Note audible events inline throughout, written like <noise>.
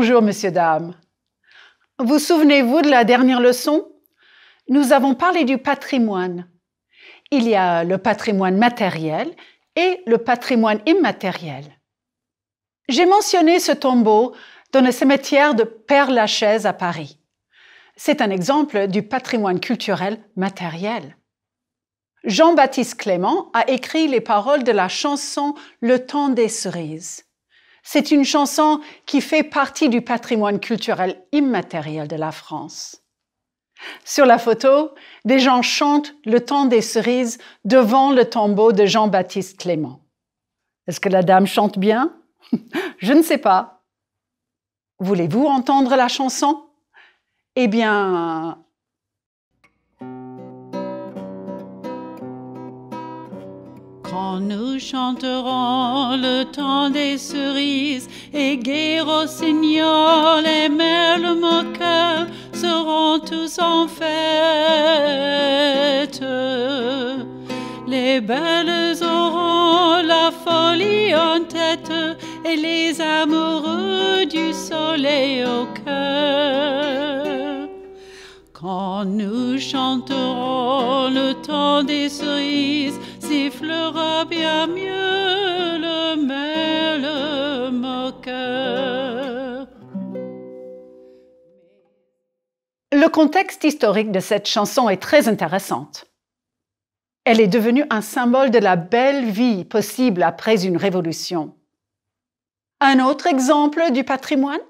Bonjour, messieurs, dames. Vous souvenez-vous de la dernière leçon Nous avons parlé du patrimoine. Il y a le patrimoine matériel et le patrimoine immatériel. J'ai mentionné ce tombeau dans le cimetière de Père-Lachaise à Paris. C'est un exemple du patrimoine culturel matériel. Jean-Baptiste Clément a écrit les paroles de la chanson Le temps des cerises. C'est une chanson qui fait partie du patrimoine culturel immatériel de la France. Sur la photo, des gens chantent le temps des cerises devant le tombeau de Jean-Baptiste Clément. Est-ce que la dame chante bien <laughs> Je ne sais pas. Voulez-vous entendre la chanson Eh bien, Quand nous chanterons le temps des cerises et gué Seigneur les mêmes moqueurs seront tous en fête. Les belles auront la folie en tête et les amoureux du soleil au cœur. Quand nous chanterons le temps des cerises, le Le contexte historique de cette chanson est très intéressante. Elle est devenue un symbole de la belle vie possible après une révolution. Un autre exemple du patrimoine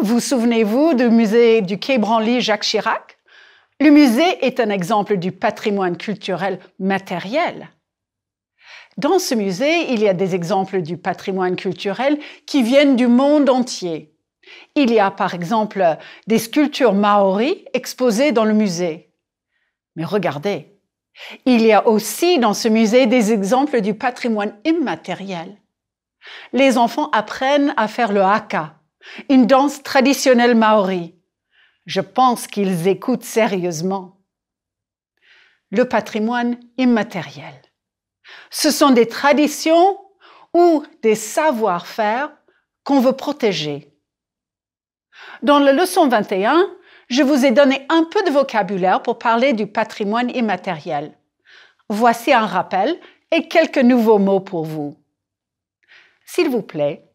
Vous souvenez-vous du musée du Quai Branly Jacques Chirac Le musée est un exemple du patrimoine culturel matériel. Dans ce musée, il y a des exemples du patrimoine culturel qui viennent du monde entier. Il y a par exemple des sculptures maoris exposées dans le musée. Mais regardez, il y a aussi dans ce musée des exemples du patrimoine immatériel. Les enfants apprennent à faire le haka, une danse traditionnelle maori. Je pense qu'ils écoutent sérieusement. Le patrimoine immatériel. Ce sont des traditions ou des savoir-faire qu'on veut protéger. Dans la leçon 21, je vous ai donné un peu de vocabulaire pour parler du patrimoine immatériel. Voici un rappel et quelques nouveaux mots pour vous. S'il vous plaît,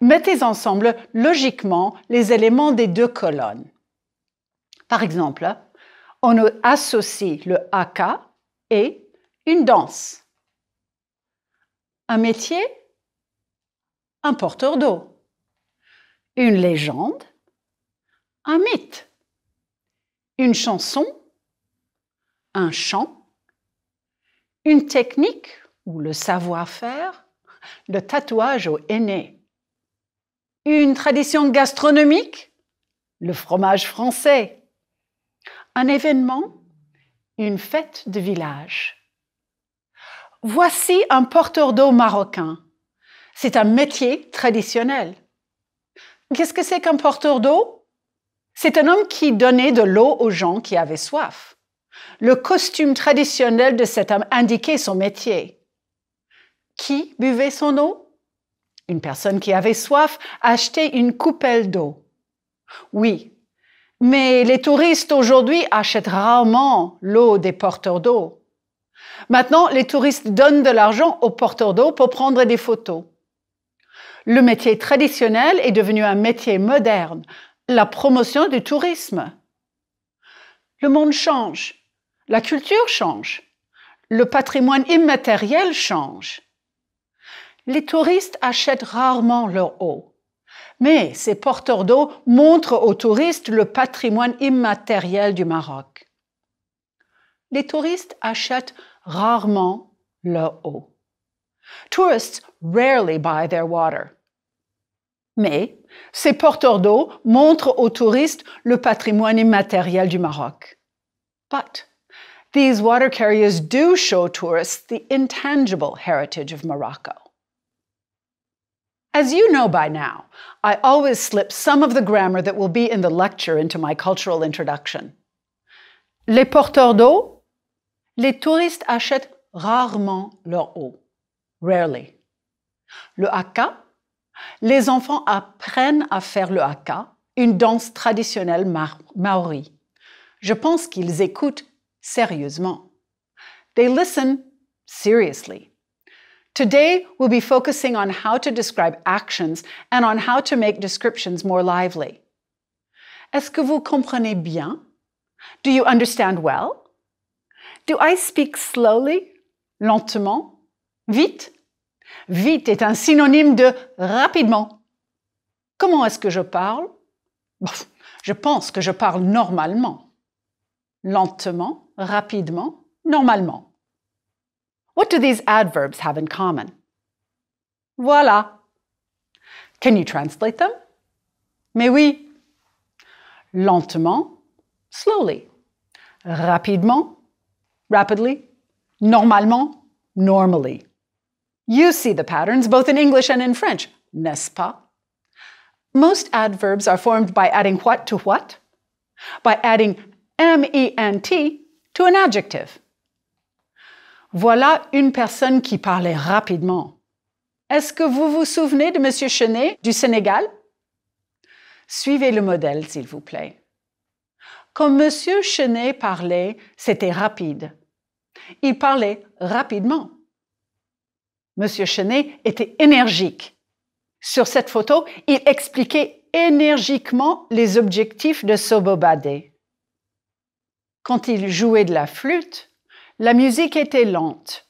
mettez ensemble logiquement les éléments des deux colonnes. Par exemple, on associe le AK et une danse. Un métier Un porteur d'eau. Une légende Un mythe. Une chanson Un chant Une technique ou le savoir-faire Le tatouage au henné. Une tradition gastronomique Le fromage français. Un événement Une fête de village. Voici un porteur d'eau marocain. C'est un métier traditionnel. Qu'est-ce que c'est qu'un porteur d'eau C'est un homme qui donnait de l'eau aux gens qui avaient soif. Le costume traditionnel de cet homme indiquait son métier. Qui buvait son eau Une personne qui avait soif achetait une coupelle d'eau. Oui, mais les touristes aujourd'hui achètent rarement l'eau des porteurs d'eau. Maintenant, les touristes donnent de l'argent aux porteurs d'eau pour prendre des photos. Le métier traditionnel est devenu un métier moderne, la promotion du tourisme. Le monde change, la culture change, le patrimoine immatériel change. Les touristes achètent rarement leur eau, mais ces porteurs d'eau montrent aux touristes le patrimoine immatériel du Maroc. les touristes achètent rarement leur eau. Tourists rarely buy their water. Mais ces porteurs d'eau montrent aux touristes le patrimoine immatériel du Maroc. But these water carriers do show tourists the intangible heritage of Morocco. As you know by now, I always slip some of the grammar that will be in the lecture into my cultural introduction. Les porteurs d'eau Les touristes achètent rarement leur eau. Rarely. Le haka, les enfants apprennent à faire le haka, une danse traditionnelle maori. Je pense qu'ils écoutent sérieusement. They listen seriously. Today, we'll be focusing on how to describe actions and on how to make descriptions more lively. Est-ce que vous comprenez bien? Do you understand well? Do I speak slowly? Lentement. Vite. Vite est un synonyme de rapidement. Comment est-ce que je parle? Je pense que je parle normalement. Lentement, rapidement, normalement. What do these adverbs have in common? Voilà. Can you translate them? Mais oui. Lentement, slowly. Rapidement, rapidly, normalement, normally. You see the patterns both in English and in French, n'est-ce pas? Most adverbs are formed by adding what to what, by adding ment to an adjective. Voilà une personne qui parlait rapidement. Est-ce que vous vous souvenez de Monsieur Chenet du Sénégal? Suivez le modèle, s'il vous plaît. Quand M. Chenet parlait, c'était rapide. Il parlait rapidement. M. Chenet était énergique. Sur cette photo, il expliquait énergiquement les objectifs de Sobobadé. Quand il jouait de la flûte, la musique était lente.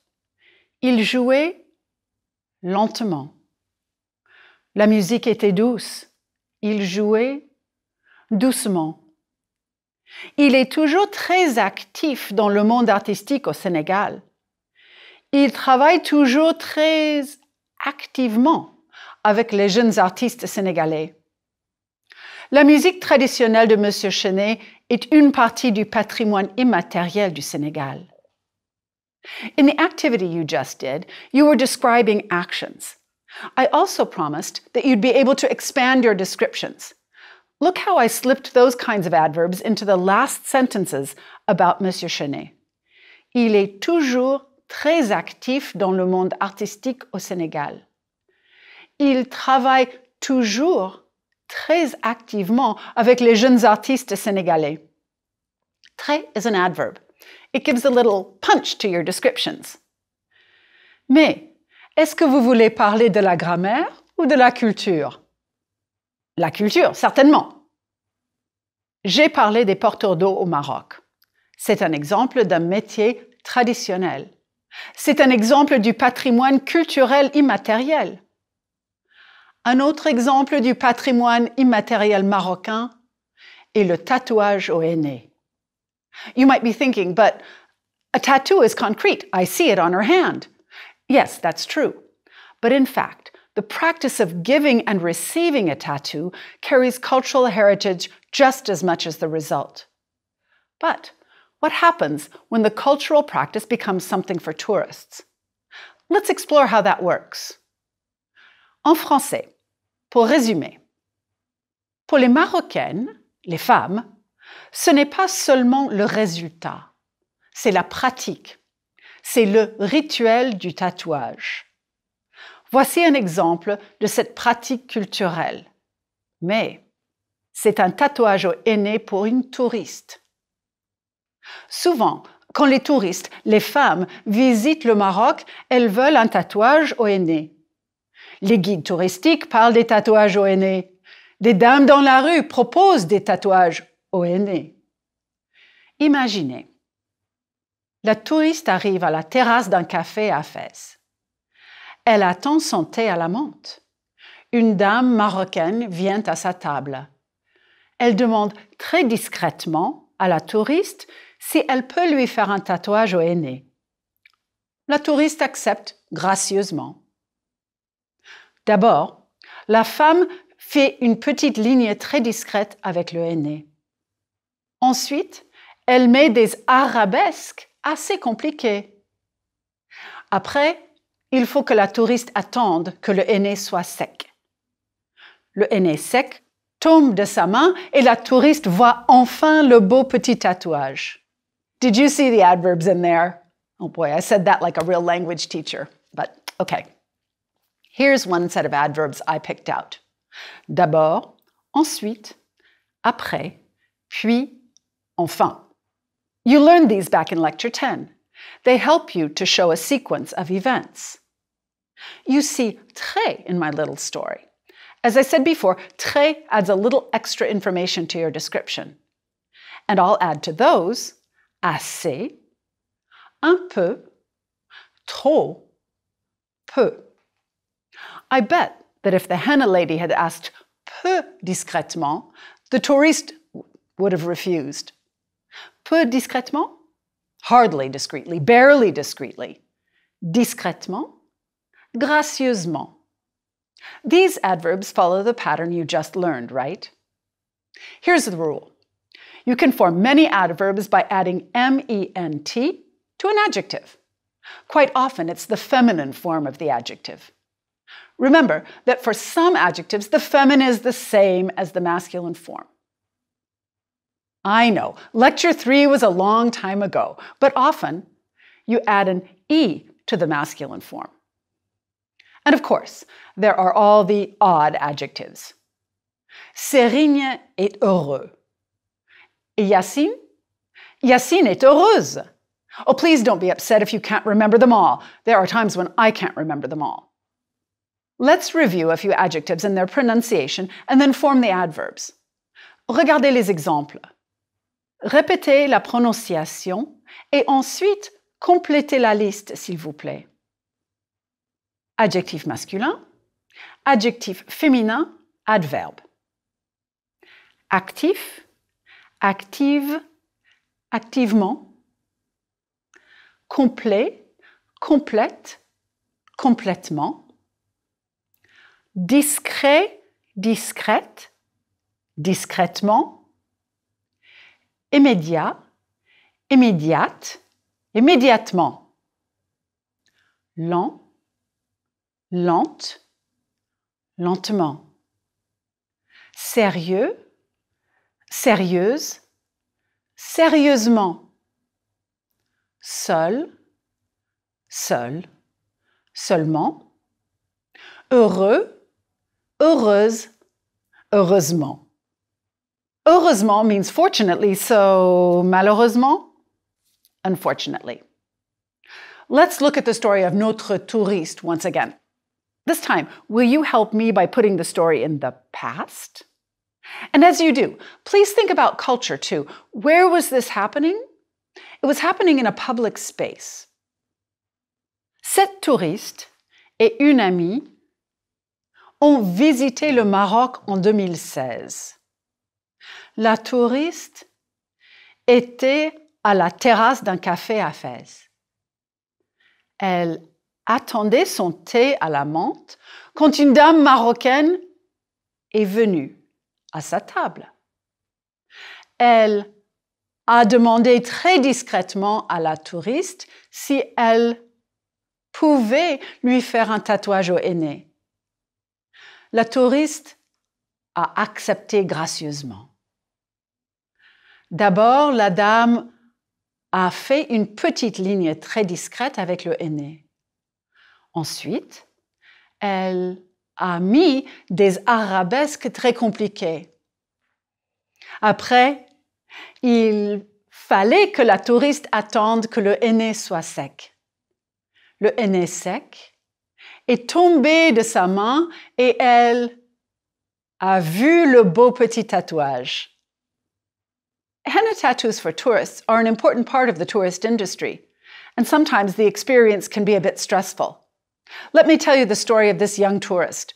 Il jouait lentement. La musique était douce. Il jouait doucement. Il est toujours très actif dans le monde artistique au Sénégal. Il travaille toujours très activement avec les jeunes artistes sénégalais. La musique traditionnelle de M. Chenet est une partie du patrimoine immatériel du Sénégal. In the activity you just did, you were describing actions. I also promised that you'd be able to expand your descriptions. Look how I slipped those kinds of adverbs into the last sentences about Monsieur Chenet. Il est toujours très actif dans le monde artistique au Sénégal. Il travaille toujours très activement avec les jeunes artistes sénégalais. Très is an adverb. It gives a little punch to your descriptions. Mais est-ce que vous voulez parler de la grammaire ou de la culture? la culture, certainement. J'ai parlé des porteurs d'eau au Maroc. C'est un exemple d'un métier traditionnel. C'est un exemple du patrimoine culturel immatériel. Un autre exemple du patrimoine immatériel marocain est le tatouage au henné. You might be thinking, but a tattoo is concrete. I see it on her hand. Yes, that's true. But in fact, The practice of giving and receiving a tattoo carries cultural heritage just as much as the result. But what happens when the cultural practice becomes something for tourists? Let's explore how that works. En français, pour résumer, pour les Marocaines, les femmes, ce n'est pas seulement le résultat, c'est la pratique, c'est le rituel du tatouage. Voici un exemple de cette pratique culturelle. Mais c'est un tatouage au henné pour une touriste. Souvent, quand les touristes, les femmes, visitent le Maroc, elles veulent un tatouage au henné. Les guides touristiques parlent des tatouages au henné. Des dames dans la rue proposent des tatouages au henné. Imaginez, la touriste arrive à la terrasse d'un café à Fès. Elle attend son thé à la menthe. Une dame marocaine vient à sa table. Elle demande très discrètement à la touriste si elle peut lui faire un tatouage au aîné. La touriste accepte gracieusement. D'abord, la femme fait une petite ligne très discrète avec le aîné. Ensuite, elle met des arabesques assez compliquées. Après, il faut que la touriste attende que le henné soit sec. Le henné sec tombe de sa main et la touriste voit enfin le beau petit tatouage. Did you see the adverbs in there? Oh boy, I said that like a real language teacher, but okay. Here's one set of adverbs I picked out. D'abord, ensuite, après, puis, enfin. You learned these back in Lecture 10. They help you to show a sequence of events. You see très in my little story. As I said before, très adds a little extra information to your description. And I'll add to those assez, un peu, trop, peu. I bet that if the henna lady had asked peu discrètement, the tourist would have refused. Peu discrètement? Hardly discreetly, barely discreetly. Discrètement? gracieusement. These adverbs follow the pattern you just learned, right? Here's the rule you can form many adverbs by adding ment to an adjective. Quite often, it's the feminine form of the adjective. Remember that for some adjectives, the feminine is the same as the masculine form. I know, lecture three was a long time ago, but often you add an E to the masculine form. And of course, there are all the odd adjectives. Sérigne est heureux. Et Yacine? Yacine est heureuse. Oh, please don't be upset if you can't remember them all. There are times when I can't remember them all. Let's review a few adjectives and their pronunciation and then form the adverbs. Regardez les exemples. Répétez la prononciation et ensuite complétez la liste, s'il vous plaît. adjectif masculin, adjectif féminin, adverbe. Actif, active, activement. Complet, complète, complètement. Discret, discrète, discrètement. Immédiat, immédiate, immédiatement. Lent, lente, lentement. Sérieux, sérieuse, sérieusement. Seul, seul, seulement. Heureux, heureuse, heureusement. Heureusement means fortunately, so malheureusement, unfortunately. Let's look at the story of Notre Touriste once again. This time, will you help me by putting the story in the past? And as you do, please think about culture too. Where was this happening? It was happening in a public space. Sept touristes et une amie ont visité le Maroc en 2016. La touriste était à la terrasse d'un café à Fès. Elle attendait son thé à la menthe quand une dame marocaine est venue à sa table. Elle a demandé très discrètement à la touriste si elle pouvait lui faire un tatouage au aîné. La touriste a accepté gracieusement. D'abord, la dame a fait une petite ligne très discrète avec le aîné. Ensuite, elle a mis des arabesques très compliquées. Après, il fallait que la touriste attende que le henné soit sec. Le henné sec est tombé de sa main et elle a vu le beau petit tatouage. henna tattoos for tourists are an important part of the tourist industry, and sometimes the experience can be a bit stressful. Let me tell you the story of this young tourist.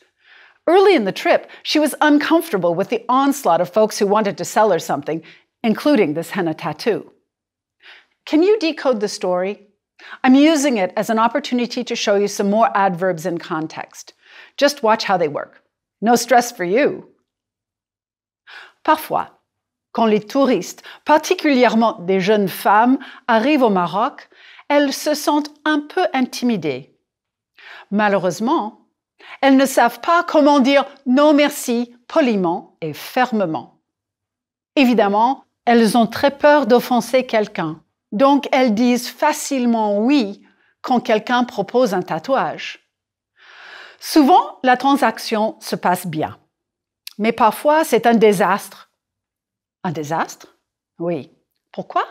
Early in the trip, she was uncomfortable with the onslaught of folks who wanted to sell her something, including this henna tattoo. Can you decode the story? I'm using it as an opportunity to show you some more adverbs in context. Just watch how they work. No stress for you. Parfois, quand les touristes, particulièrement des jeunes femmes, arrivent au Maroc, elles se sentent un peu intimidées Malheureusement, elles ne savent pas comment dire non merci poliment et fermement. Évidemment, elles ont très peur d'offenser quelqu'un, donc elles disent facilement oui quand quelqu'un propose un tatouage. Souvent, la transaction se passe bien, mais parfois c'est un désastre. Un désastre Oui. Pourquoi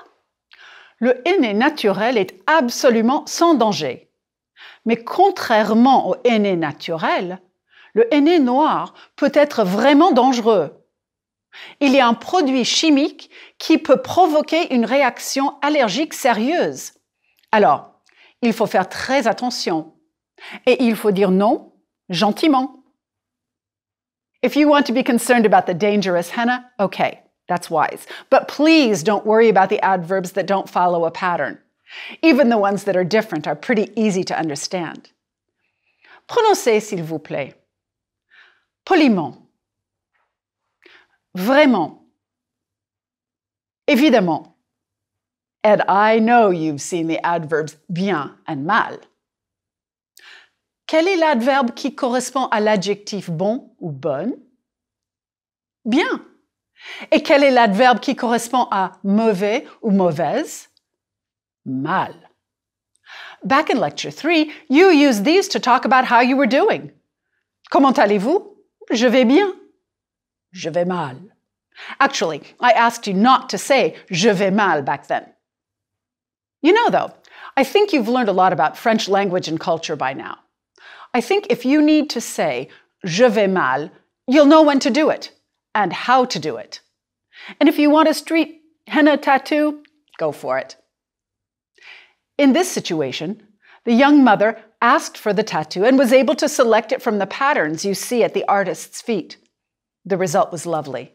Le henné naturel est absolument sans danger. Mais contrairement au henné naturel, le henné noir peut être vraiment dangereux. Il y a un produit chimique qui peut provoquer une réaction allergique sérieuse. Alors, il faut faire très attention et il faut dire non gentiment. If you want to be concerned about the dangerous henna, okay, that's wise. But please don't worry about the adverbs that don't follow a pattern. Even the ones that are different are pretty easy to understand. Prononcez, s'il vous plaît. Poliment. Vraiment. Évidemment. And I know you've seen the adverbs bien and mal. Quel est l'adverbe qui correspond à l'adjectif bon ou bonne? Bien. Et quel est l'adverbe qui correspond à mauvais ou mauvaise? mal. Back in lecture three, you used these to talk about how you were doing. Comment allez-vous? Je vais bien. Je vais mal. Actually, I asked you not to say je vais mal back then. You know, though, I think you've learned a lot about French language and culture by now. I think if you need to say je vais mal, you'll know when to do it and how to do it. And if you want a street henna tattoo, go for it. In this situation, the young mother asked for the tattoo and was able to select it from the patterns you see at the artist's feet. The result was lovely.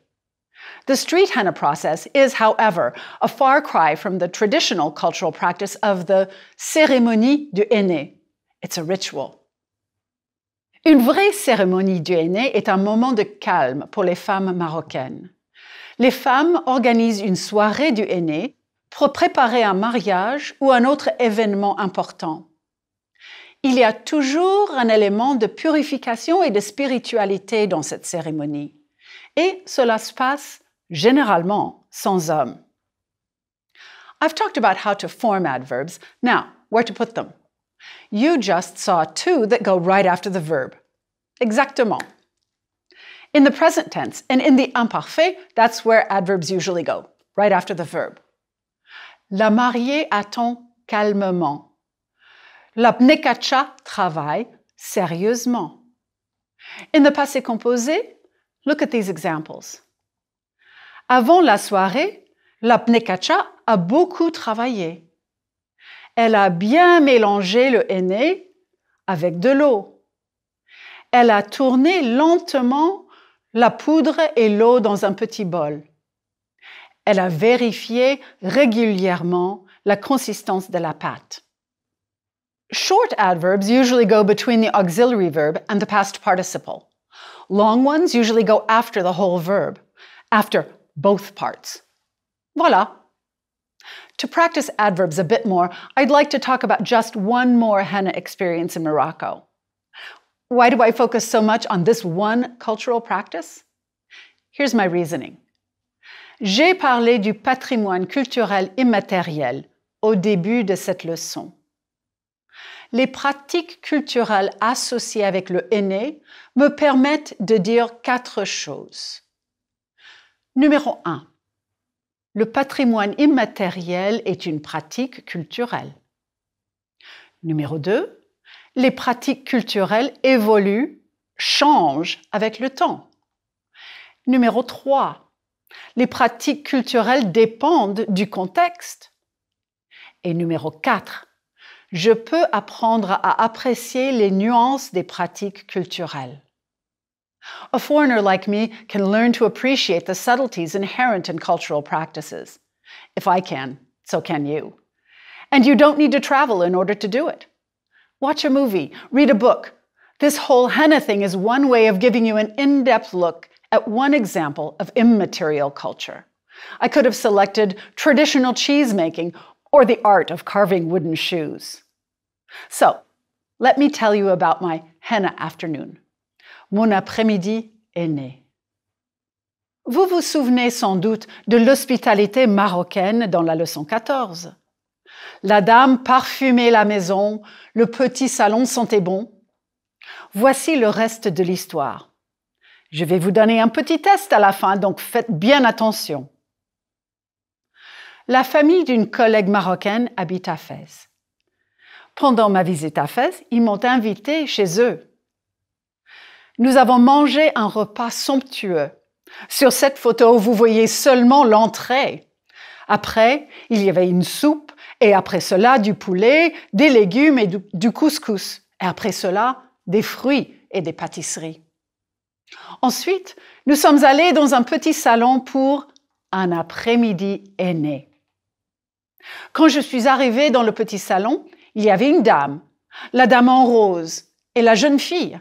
The street henna process is, however, a far cry from the traditional cultural practice of the cérémonie du henné. It's a ritual. Une vraie cérémonie du henné est un moment de calme pour les femmes marocaines. Les femmes organisent une soirée du henné pour préparer un mariage ou un autre événement important. Il y a toujours un élément de purification et de spiritualité dans cette cérémonie, et cela se passe généralement sans homme. I've talked about how to form adverbs. Now, where to put them. You just saw two that go right after the verb. Exactement. In the present tense and in the imparfait, that's where adverbs usually go, right after the verb. La mariée attend calmement. La pnekatcha travaille sérieusement. In the passé composé, look at these examples. Avant la soirée, la Pnekacha a beaucoup travaillé. Elle a bien mélangé le henné avec de l'eau. Elle a tourné lentement la poudre et l'eau dans un petit bol. Elle a vérifié régulièrement la consistance de la pâte. Short adverbs usually go between the auxiliary verb and the past participle. Long ones usually go after the whole verb, after both parts. Voila! To practice adverbs a bit more, I'd like to talk about just one more henna experience in Morocco. Why do I focus so much on this one cultural practice? Here's my reasoning. J'ai parlé du patrimoine culturel immatériel au début de cette leçon. Les pratiques culturelles associées avec le aîné me permettent de dire quatre choses. Numéro 1. Le patrimoine immatériel est une pratique culturelle. Numéro 2. Les pratiques culturelles évoluent, changent avec le temps. Numéro 3 Les pratiques culturelles dépendent du contexte. Et numéro 4, je peux apprendre à apprécier les nuances des pratiques culturelles. A foreigner like me can learn to appreciate the subtleties inherent in cultural practices. If I can, so can you. And you don't need to travel in order to do it. Watch a movie, read a book. This whole henna thing is one way of giving you an in depth look at one example of immaterial culture. I could have selected traditional cheese de or the art of carving wooden shoes. So, let me tell you about my henna afternoon. Mon après-midi est né. Vous vous souvenez sans doute de l'hospitalité marocaine dans la leçon 14. La dame parfumait la maison, le petit salon sentait bon. Voici le reste de l'histoire. Je vais vous donner un petit test à la fin, donc faites bien attention. La famille d'une collègue marocaine habite à Fès. Pendant ma visite à Fès, ils m'ont invité chez eux. Nous avons mangé un repas somptueux. Sur cette photo, vous voyez seulement l'entrée. Après, il y avait une soupe et après cela, du poulet, des légumes et du, couscous. Et après cela, des fruits et des pâtisseries. Ensuite, nous sommes allés dans un petit salon pour un après-midi aîné. Quand je suis arrivée dans le petit salon, il y avait une dame, la dame en rose et la jeune fille.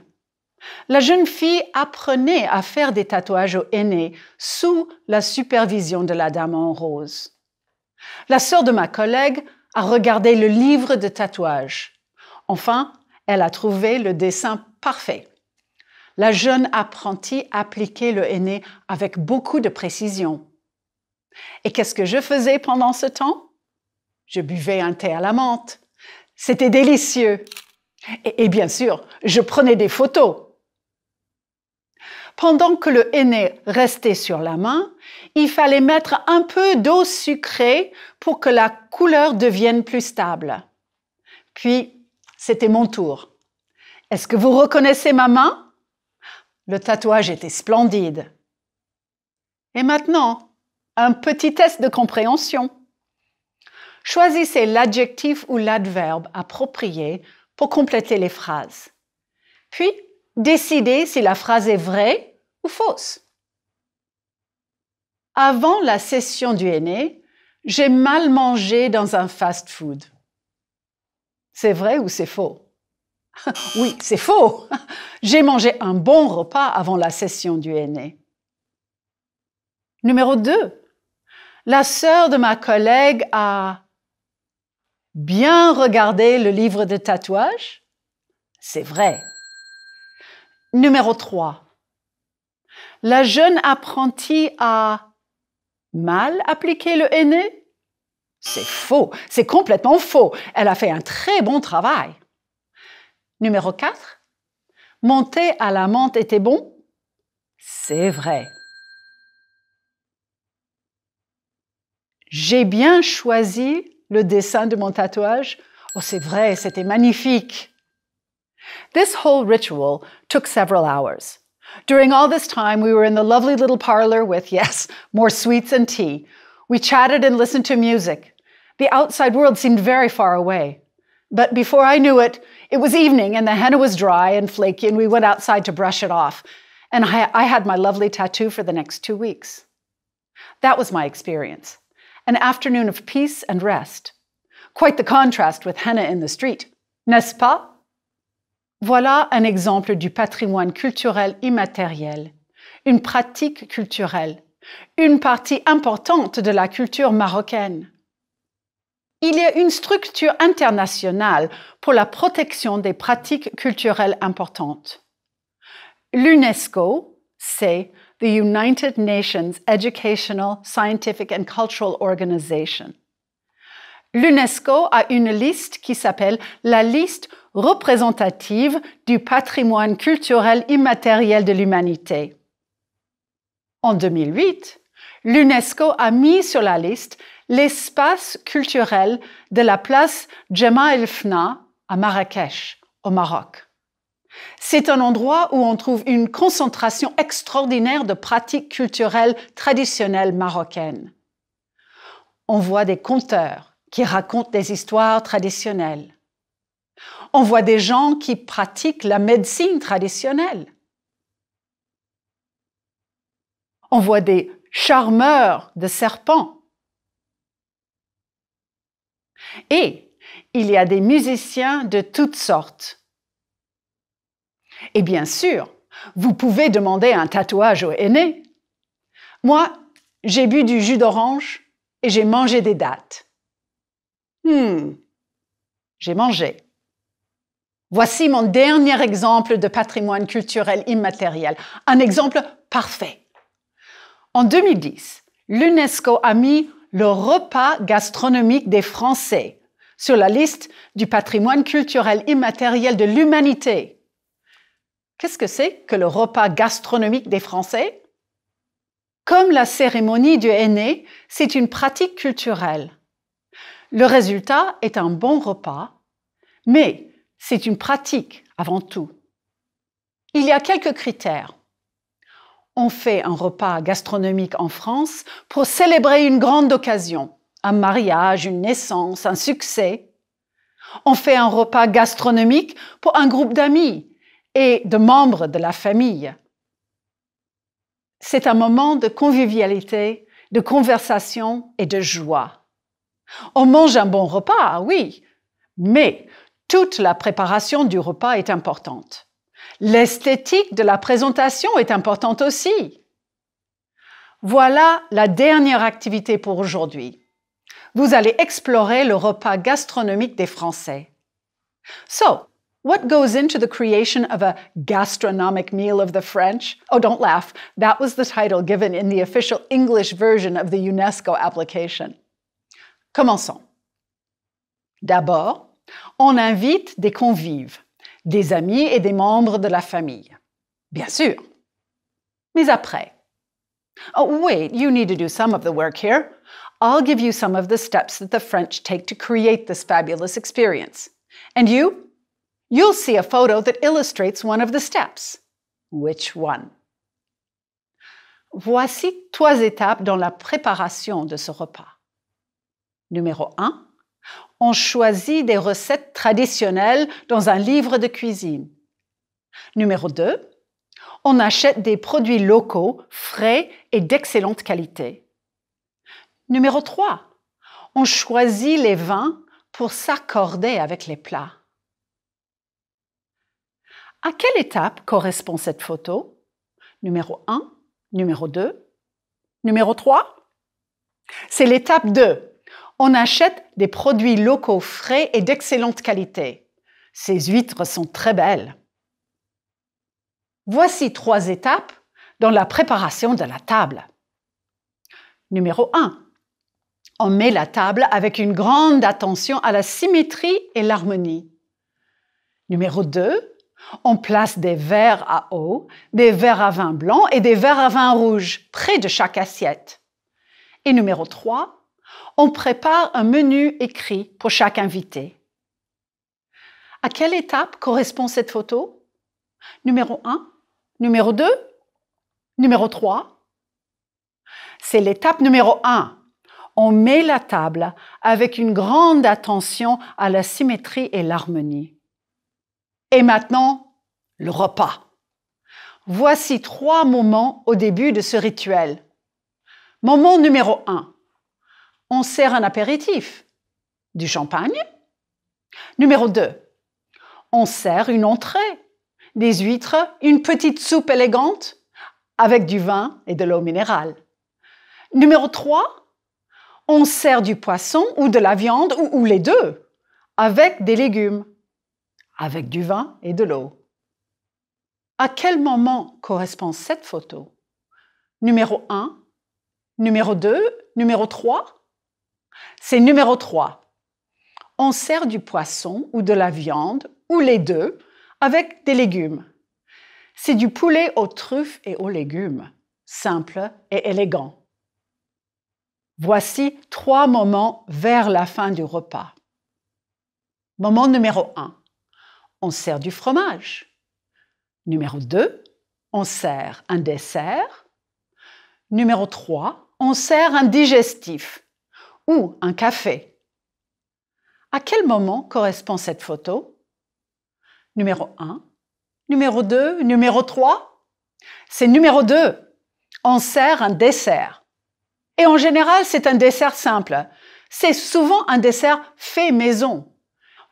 La jeune fille apprenait à faire des tatouages aux aînés sous la supervision de la dame en rose. La sœur de ma collègue a regardé le livre de tatouages. Enfin, elle a trouvé le dessin parfait. La jeune apprentie appliquait le henné avec beaucoup de précision. Et qu'est-ce que je faisais pendant ce temps Je buvais un thé à la menthe. C'était délicieux. Et, bien sûr, je prenais des photos. Pendant que le henné restait sur la main, il fallait mettre un peu d'eau sucrée pour que la couleur devienne plus stable. Puis, c'était mon tour. Est-ce que vous reconnaissez ma main le tatouage était splendide. Et maintenant, un petit test de compréhension. Choisissez l'adjectif ou l'adverbe approprié pour compléter les phrases. Puis, décidez si la phrase est vraie ou fausse. Avant la session du aîné, j'ai mal mangé dans un fast-food. C'est vrai ou c'est faux <laughs> oui, c'est faux. <laughs> J'ai mangé un bon repas avant la session du aîné. Numéro 2. La sœur de ma collègue a bien regardé le livre de tatouage. C'est vrai. Numéro 3. La jeune apprentie a mal appliqué le aîné C'est faux, c'est complètement faux. Elle a fait un très bon travail. Numéro 4. Monter à la menthe était bon C'est vrai. J'ai bien choisi le dessin de mon tatouage. Oh, c'est vrai, c'était magnifique. This whole ritual took several hours. During all this time, we were in the lovely little parlor with, yes, more sweets and tea. We chatted and listened to music. The outside world seemed very far away. But before I knew it, it was evening and the henna was dry and flaky, and we went outside to brush it off. And I, I had my lovely tattoo for the next two weeks. That was my experience an afternoon of peace and rest. Quite the contrast with henna in the street, n'est-ce pas? Voilà un exemple du patrimoine culturel immatériel, une pratique culturelle, une partie importante de la culture marocaine. Il y a une structure internationale pour la protection des pratiques culturelles importantes. L'UNESCO, c'est the United Nations Educational, Scientific and Cultural Organization. L'UNESCO a une liste qui s'appelle la liste représentative du patrimoine culturel immatériel de l'humanité. En 2008, l'UNESCO a mis sur la liste l'espace culturel de la place Jemaa El Fna à Marrakech, au Maroc. C'est un endroit où on trouve une concentration extraordinaire de pratiques culturelles traditionnelles marocaines. On voit des conteurs qui racontent des histoires traditionnelles. On voit des gens qui pratiquent la médecine traditionnelle. On voit des charmeurs de serpents et il y a des musiciens de toutes sortes. Et bien sûr, vous pouvez demander un tatouage au aîné. Moi, j'ai bu du jus d'orange et j'ai mangé des dattes. Hmm, j'ai mangé. Voici mon dernier exemple de patrimoine culturel immatériel, un exemple parfait. En 2010, l'UNESCO a mis le repas gastronomique des Français sur la liste du patrimoine culturel immatériel de l'humanité. Qu'est-ce que c'est que le repas gastronomique des Français Comme la cérémonie du aîné, c'est une pratique culturelle. Le résultat est un bon repas, mais c'est une pratique avant tout. Il y a quelques critères on fait un repas gastronomique en France pour célébrer une grande occasion, un mariage, une naissance, un succès. On fait un repas gastronomique pour un groupe d'amis et de membres de la famille. C'est un moment de convivialité, de conversation et de joie. On mange un bon repas, oui, mais toute la préparation du repas est importante. L'esthétique de la présentation est importante aussi. Voilà la dernière activité pour aujourd'hui. Vous allez explorer le repas gastronomique des Français. So, what goes into the creation of a gastronomic meal of the French? Oh, don't laugh. That was the title given in the official English version of the UNESCO application. Commençons. D'abord, on invite des convives des amis et des membres de la famille. Bien sûr. Mais après. Oh, wait, you need to do some of the work here. I'll give you some of the steps that the French take to create this fabulous experience. And you? You'll see a photo that illustrates one of the steps. Which one? Voici trois étapes dans la préparation de ce repas. Numéro 1. On choisit des recettes traditionnelles dans un livre de cuisine. Numéro 2. On achète des produits locaux, frais et d'excellente qualité. Numéro 3. On choisit les vins pour s'accorder avec les plats. À quelle étape correspond cette photo Numéro 1, numéro 2, numéro 3 C'est l'étape 2 on achète des produits locaux frais et d'excellente qualité. Ces huîtres sont très belles. Voici trois étapes dans la préparation de la table. Numéro 1. On met la table avec une grande attention à la symétrie et l'harmonie. Numéro 2. On place des verres à eau, des verres à vin blanc et des verres à vin rouge près de chaque assiette. Et numéro 3 on prépare un menu écrit pour chaque invité. À quelle étape correspond cette photo Numéro 1 Numéro 2 Numéro 3 C'est l'étape numéro 1. On met la table avec une grande attention à la symétrie et l'harmonie. Et maintenant, le repas. Voici trois moments au début de ce rituel. Moment numéro 1 on sert un apéritif, du champagne. Numéro 2, on sert une entrée, des huîtres, une petite soupe élégante avec du vin et de l'eau minérale. Numéro 3, on sert du poisson ou de la viande ou, les deux avec des légumes, avec du vin et de l'eau. À quel moment correspond cette photo Numéro 1, numéro 2, numéro 3 c'est numéro 3. On sert du poisson ou de la viande, ou les deux, avec des légumes. C'est du poulet aux truffes et aux légumes, simple et élégant. Voici trois moments vers la fin du repas. Moment numéro 1. On sert du fromage. Numéro 2. On sert un dessert. Numéro 3. On sert un digestif ou un café. À quel moment correspond cette photo Numéro 1, numéro 2, numéro 3 C'est numéro 2. On sert un dessert. Et en général, c'est un dessert simple. C'est souvent un dessert fait maison.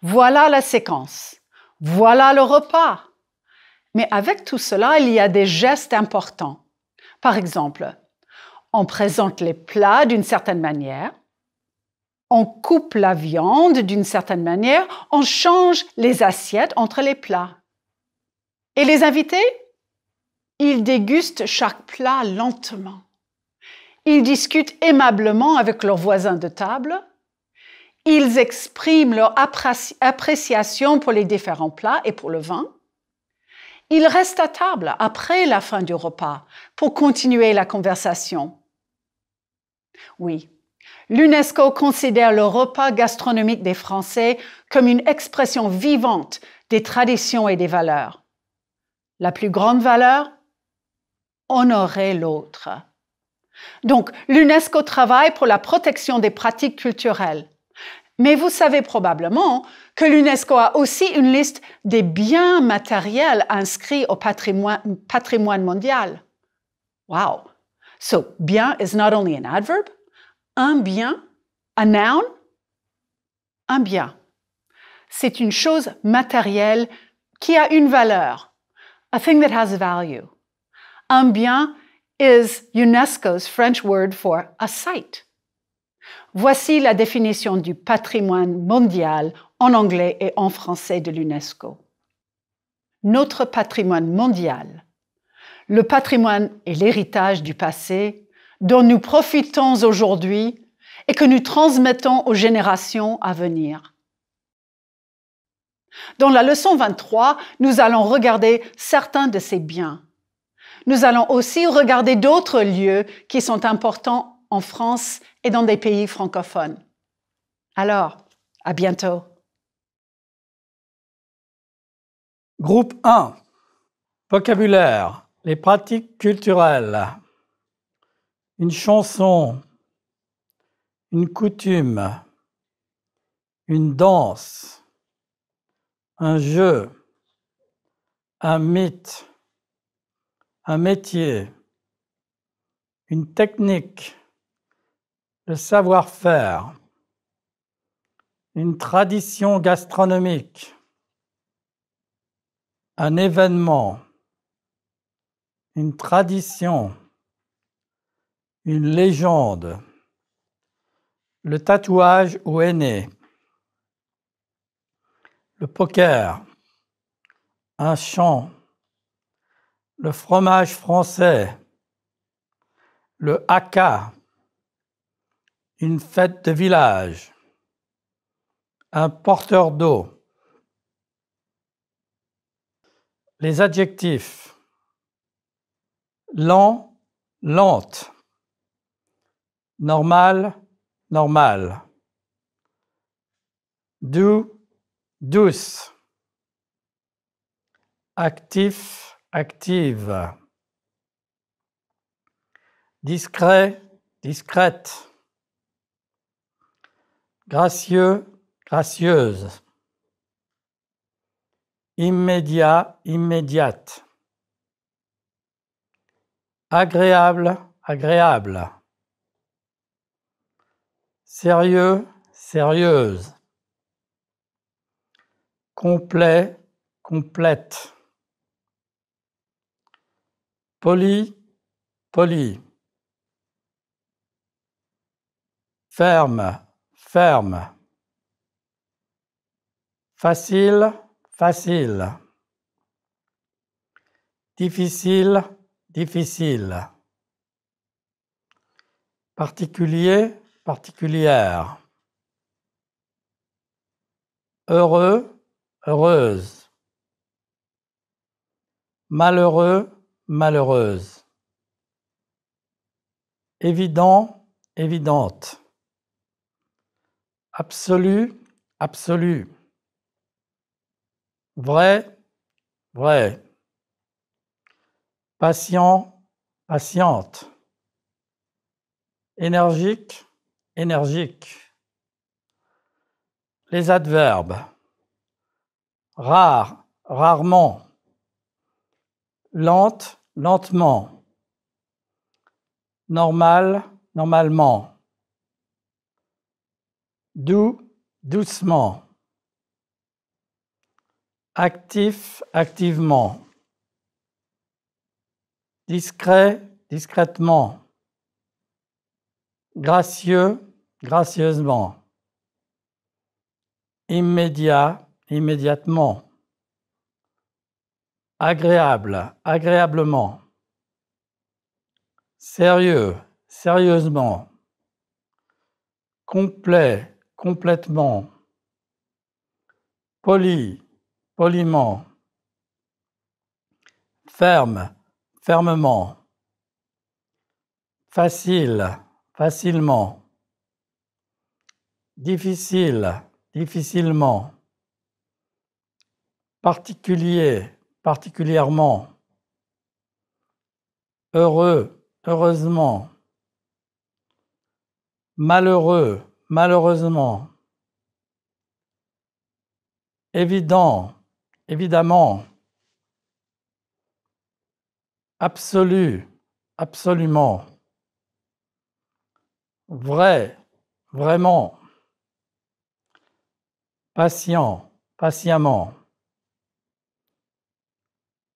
Voilà la séquence. Voilà le repas. Mais avec tout cela, il y a des gestes importants. Par exemple, on présente les plats d'une certaine manière, on coupe la viande d'une certaine manière, on change les assiettes entre les plats. Et les invités Ils dégustent chaque plat lentement. Ils discutent aimablement avec leurs voisins de table. Ils expriment leur appréciation pour les différents plats et pour le vin. Ils restent à table après la fin du repas pour continuer la conversation. Oui, L'UNESCO considère le repas gastronomique des Français comme une expression vivante des traditions et des valeurs. La plus grande valeur Honorer l'autre. Donc, l'UNESCO travaille pour la protection des pratiques culturelles. Mais vous savez probablement que l'UNESCO a aussi une liste des biens matériels inscrits au patrimoine, patrimoine mondial. Wow! So, bien is not only an adverb, un bien, un noun, un bien. C'est une chose matérielle qui a une valeur. A thing that has value. Un bien is UNESCO's French word for a site. Voici la définition du patrimoine mondial en anglais et en français de l'UNESCO. Notre patrimoine mondial. Le patrimoine est l'héritage du passé, dont nous profitons aujourd'hui et que nous transmettons aux générations à venir. Dans la leçon 23, nous allons regarder certains de ces biens. Nous allons aussi regarder d'autres lieux qui sont importants en France et dans des pays francophones. Alors, à bientôt. Groupe 1. Vocabulaire. Les pratiques culturelles une chanson, une coutume, une danse, un jeu, un mythe, un métier, une technique, le savoir-faire, une tradition gastronomique, un événement, une tradition, une légende. Le tatouage ou aîné. Le poker. Un chant. Le fromage français. Le haka. Une fête de village. Un porteur d'eau. Les adjectifs. Lent, lente normal, normal. Doux, douce. Actif, active. Discret, discrète. Gracieux, gracieuse. Immédiat, immédiate. Agréable, agréable sérieux, sérieuse, complet, complète, poli, poli, ferme, ferme, facile, facile, difficile, difficile, particulier, particulière. Heureux, heureuse. Malheureux, malheureuse. Évident, évidente. Absolu, absolu. Vrai, vrai. Patient, patiente. Énergique, énergique. Les adverbes. Rare, rarement. Lente, lentement. Normal, normalement. Doux, doucement. Actif, activement. Discret, discrètement gracieux, gracieusement, immédiat, immédiatement, agréable, agréablement, sérieux, sérieusement, complet, complètement, poli, poliment, ferme, fermement, facile, facilement, difficile, difficilement, particulier, particulièrement, heureux, heureusement, malheureux, malheureusement, évident, évidemment, absolu, absolument vrai, vraiment, patient, patiemment,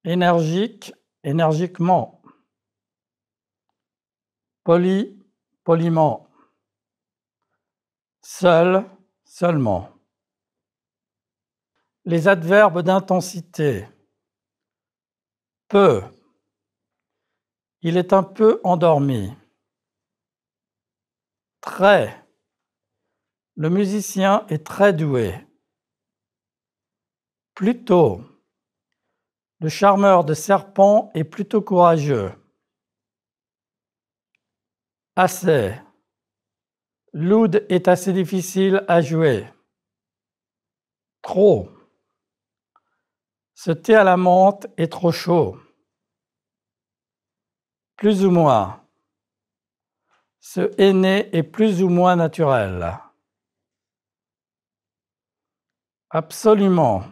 énergique, énergiquement, poli, poliment, seul, seulement. Les adverbes d'intensité. Peu. Il est un peu endormi très. Le musicien est très doué. Plutôt. Le charmeur de serpent est plutôt courageux. Assez. L'oud est assez difficile à jouer. Trop. Ce thé à la menthe est trop chaud. Plus ou moins ce aîné est plus ou moins naturel Absolument.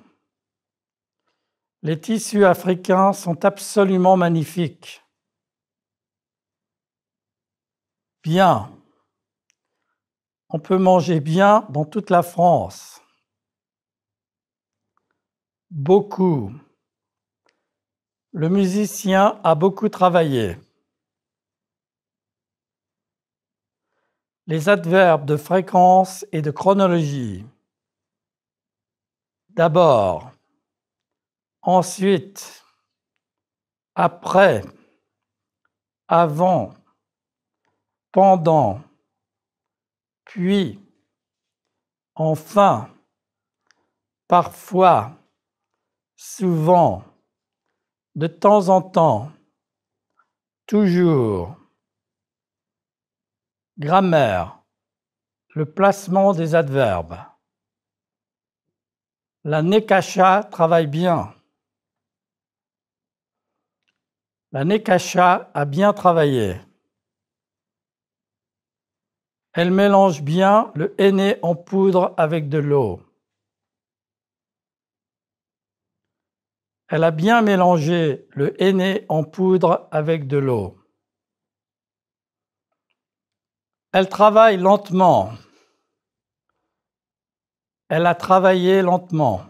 Les tissus africains sont absolument magnifiques. Bien. On peut manger bien dans toute la France. Beaucoup. Le musicien a beaucoup travaillé. les adverbes de fréquence et de chronologie. D'abord, ensuite, après, avant, pendant, puis, enfin, parfois, souvent, de temps en temps, toujours Grammaire. Le placement des adverbes. La Nekacha travaille bien. La Nekacha a bien travaillé. Elle mélange bien le henné en poudre avec de l'eau. Elle a bien mélangé le henné en poudre avec de l'eau. Elle travaille lentement. Elle a travaillé lentement.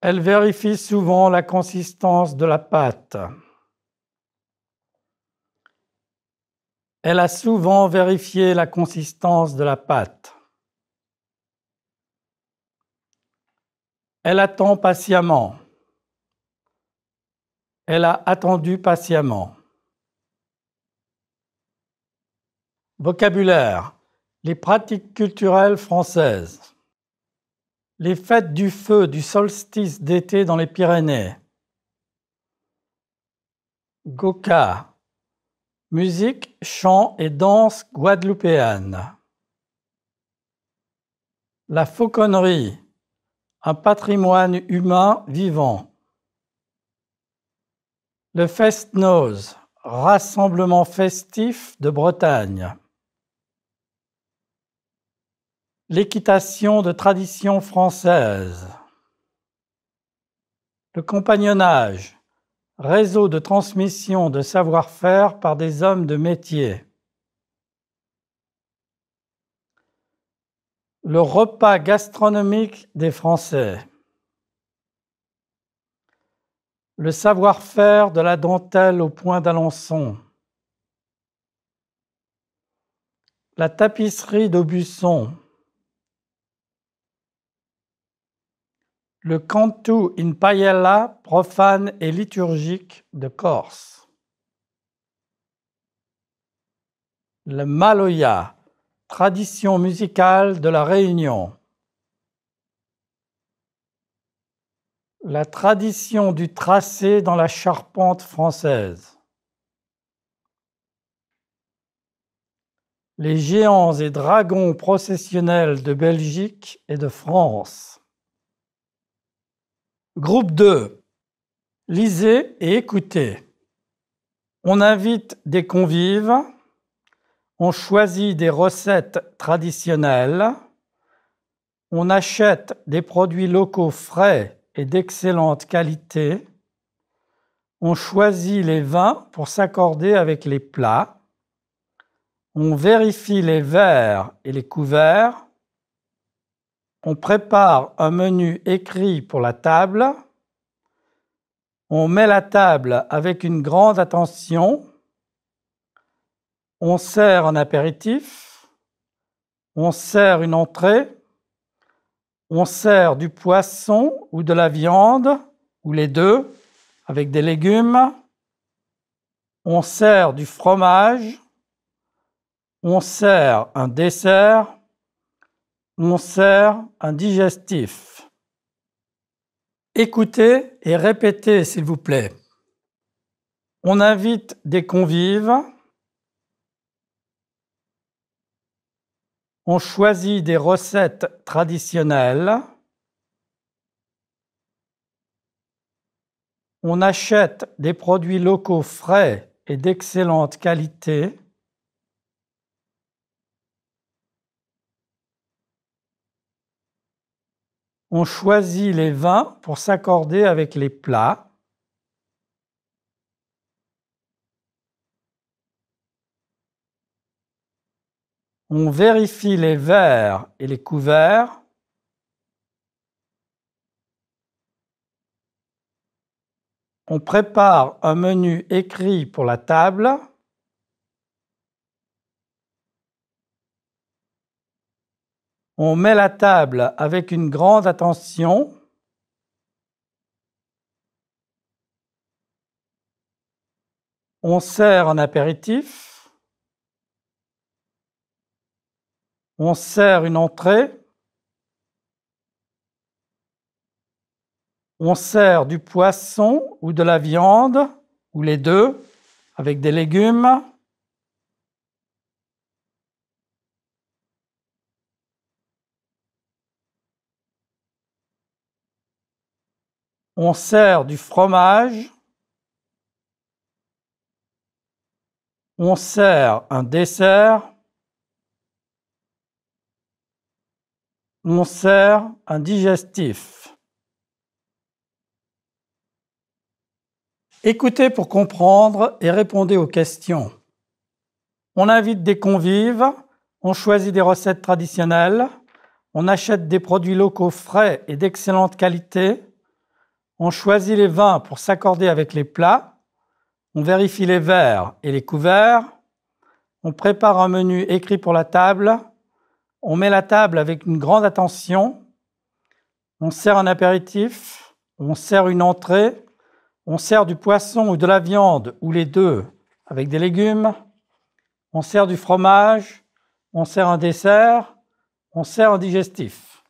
Elle vérifie souvent la consistance de la pâte. Elle a souvent vérifié la consistance de la pâte. Elle attend patiemment. Elle a attendu patiemment. Vocabulaire. Les pratiques culturelles françaises. Les fêtes du feu du solstice d'été dans les Pyrénées. Goka. Musique, chant et danse guadeloupéenne. La fauconnerie. Un patrimoine humain vivant. Le fest rassemblement festif de Bretagne l'équitation de tradition française, le compagnonnage, réseau de transmission de savoir-faire par des hommes de métier, le repas gastronomique des Français, le savoir-faire de la dentelle au point d'Alençon, la tapisserie d'Aubusson, le cantu in paella profane et liturgique de Corse. Le maloya, tradition musicale de la Réunion. La tradition du tracé dans la charpente française. Les géants et dragons processionnels de Belgique et de France. Groupe 2. Lisez et écoutez. On invite des convives, on choisit des recettes traditionnelles, on achète des produits locaux frais et d'excellente qualité, on choisit les vins pour s'accorder avec les plats, on vérifie les verres et les couverts, on prépare un menu écrit pour la table, on met la table avec une grande attention, on sert un apéritif, on sert une entrée, on sert du poisson ou de la viande, ou les deux, avec des légumes, on sert du fromage, on sert un dessert, on sert un digestif. Écoutez et répétez, s'il vous plaît. On invite des convives. On choisit des recettes traditionnelles. On achète des produits locaux frais et d'excellente qualité. on choisit les vins pour s'accorder avec les plats. On vérifie les verres et les couverts. On prépare un menu écrit pour la table. On met la table avec une grande attention. On sert un apéritif. On sert une entrée. On sert du poisson ou de la viande, ou les deux, avec des légumes. on sert du fromage, on sert un dessert, on sert un digestif. Écoutez pour comprendre et répondez aux questions. On invite des convives, on choisit des recettes traditionnelles, on achète des produits locaux frais et d'excellente qualité, on choisit les vins pour s'accorder avec les plats. On vérifie les verres et les couverts. On prépare un menu écrit pour la table. On met la table avec une grande attention. On sert un apéritif. On sert une entrée. On sert du poisson ou de la viande ou les deux avec des légumes. On sert du fromage. On sert un dessert. On sert un digestif.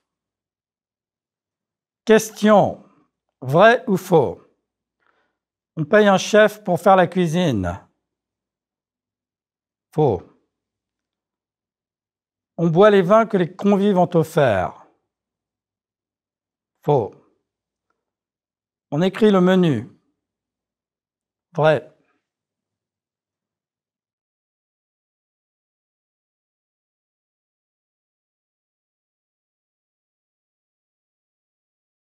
Question Vrai ou faux On paye un chef pour faire la cuisine. Faux. On boit les vins que les convives ont offerts. Faux. On écrit le menu. Vrai.